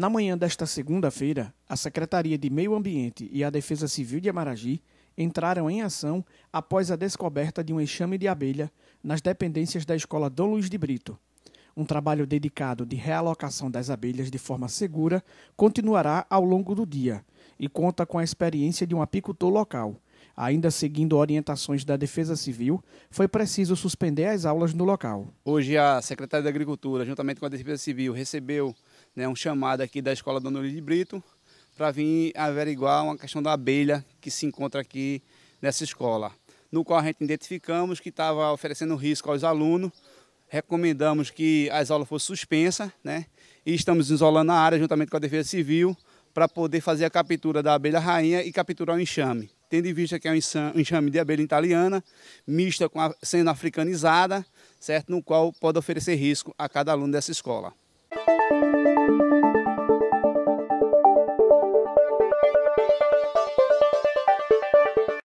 Na manhã desta segunda-feira, a Secretaria de Meio Ambiente e a Defesa Civil de Amaragi entraram em ação após a descoberta de um enxame de abelha nas dependências da Escola Dom Luiz de Brito. Um trabalho dedicado de realocação das abelhas de forma segura continuará ao longo do dia e conta com a experiência de um apicultor local. Ainda seguindo orientações da Defesa Civil, foi preciso suspender as aulas no local. Hoje, a Secretaria da Agricultura, juntamente com a Defesa Civil, recebeu né, um chamado aqui da Escola Dona Luiz de Brito para vir averiguar uma questão da abelha que se encontra aqui nessa escola, no qual a gente identificamos que estava oferecendo risco aos alunos, recomendamos que as aulas fossem suspensas, né? E estamos isolando a área juntamente com a Defesa Civil para poder fazer a captura da abelha rainha e capturar o enxame. Tendo em vista que é um enxame de abelha italiana, mista com a sendo africanizada, certo? No qual pode oferecer risco a cada aluno dessa escola.